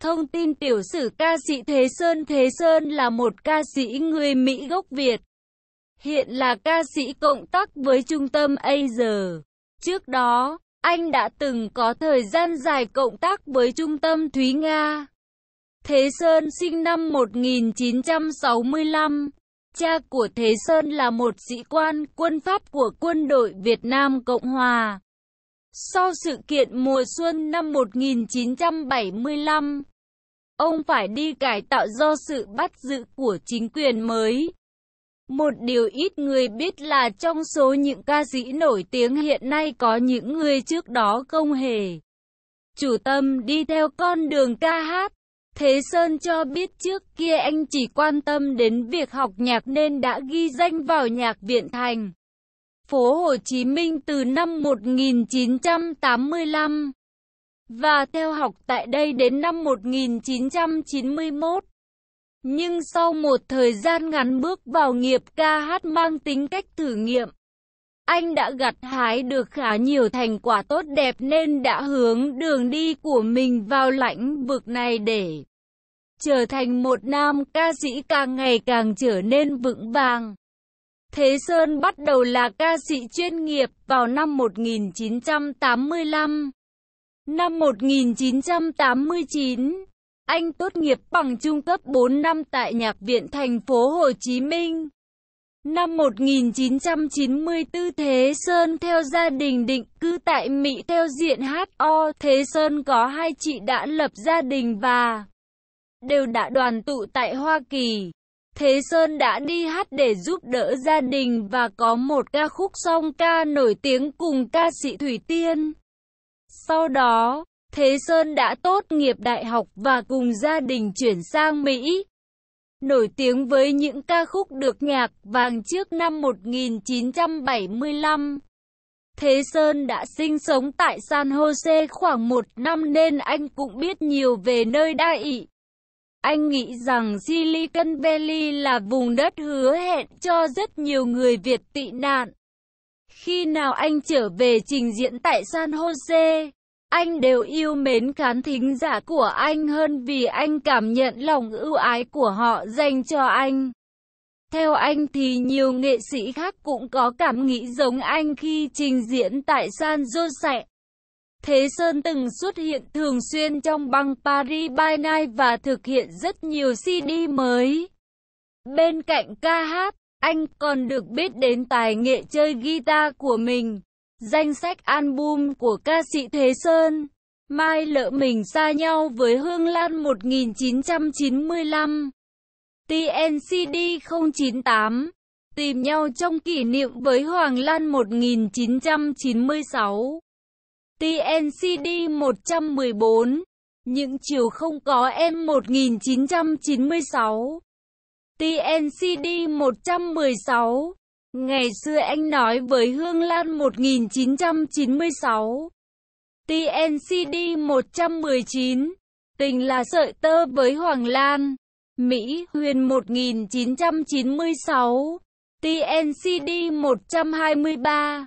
Thông tin tiểu sử ca sĩ Thế Sơn Thế Sơn là một ca sĩ người Mỹ gốc Việt. Hiện là ca sĩ cộng tác với trung tâm Asia. Trước đó, anh đã từng có thời gian dài cộng tác với trung tâm Thúy Nga. Thế Sơn sinh năm 1965. Cha của Thế Sơn là một sĩ quan quân Pháp của quân đội Việt Nam Cộng Hòa. Sau sự kiện mùa xuân năm 1975, ông phải đi cải tạo do sự bắt giữ của chính quyền mới. Một điều ít người biết là trong số những ca sĩ nổi tiếng hiện nay có những người trước đó không hề. Chủ tâm đi theo con đường ca hát. Thế Sơn cho biết trước kia anh chỉ quan tâm đến việc học nhạc nên đã ghi danh vào nhạc viện thành phố Hồ Chí Minh từ năm 1985 và theo học tại đây đến năm 1991. Nhưng sau một thời gian ngắn bước vào nghiệp ca hát mang tính cách thử nghiệm, anh đã gặt hái được khá nhiều thành quả tốt đẹp nên đã hướng đường đi của mình vào lãnh vực này để trở thành một nam ca sĩ càng ngày càng trở nên vững vàng. Thế Sơn bắt đầu là ca sĩ chuyên nghiệp vào năm 1985. Năm 1989, anh tốt nghiệp bằng trung cấp 4 năm tại Nhạc viện thành phố Hồ Chí Minh. Năm 1994 Thế Sơn theo gia đình định cư tại Mỹ theo diện HO. Thế Sơn có hai chị đã lập gia đình và đều đã đoàn tụ tại Hoa Kỳ. Thế Sơn đã đi hát để giúp đỡ gia đình và có một ca khúc song ca nổi tiếng cùng ca sĩ Thủy Tiên. Sau đó, Thế Sơn đã tốt nghiệp đại học và cùng gia đình chuyển sang Mỹ. Nổi tiếng với những ca khúc được nhạc vàng trước năm 1975. Thế Sơn đã sinh sống tại San Jose khoảng một năm nên anh cũng biết nhiều về nơi đa ị. Anh nghĩ rằng Silicon Valley là vùng đất hứa hẹn cho rất nhiều người Việt tị nạn. Khi nào anh trở về trình diễn tại San Jose, anh đều yêu mến khán thính giả của anh hơn vì anh cảm nhận lòng ưu ái của họ dành cho anh. Theo anh thì nhiều nghệ sĩ khác cũng có cảm nghĩ giống anh khi trình diễn tại San Jose. Thế Sơn từng xuất hiện thường xuyên trong băng Paris by Night và thực hiện rất nhiều CD mới. Bên cạnh ca hát, anh còn được biết đến tài nghệ chơi guitar của mình. Danh sách album của ca sĩ Thế Sơn Mai lỡ mình xa nhau với Hương Lan 1995 TNCD 098 Tìm nhau trong kỷ niệm với Hoàng Lan 1996 TNCD 114, những chiều không có em 1996. TNCD 116, ngày xưa anh nói với Hương Lan 1996. TNCD 119, tình là sợi tơ với Hoàng Lan, Mỹ Huyền 1996. TNCD 123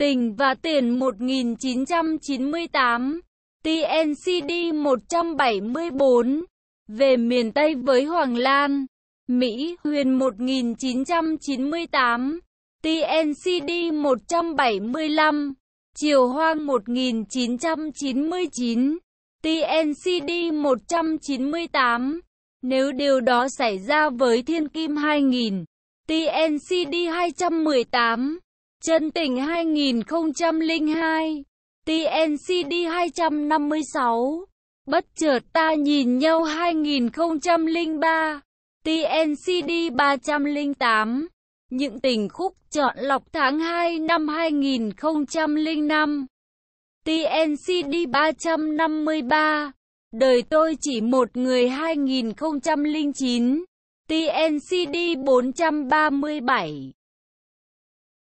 Tình và Tiền 1998 TNCD 174 Về miền Tây với Hoàng Lan Mỹ Huyền 1998 TNCD 175 triều Hoang 1999 TNCD 198 Nếu điều đó xảy ra với Thiên Kim 2000 TNCD 218 Chân tỉnh 2002 TNCD 256 Bất chợt ta nhìn nhau 2003 TNCD 308 Những tình khúc chọn lọc tháng 2 năm 2005 TNCD 353 Đời tôi chỉ một người 2009 TNCD 437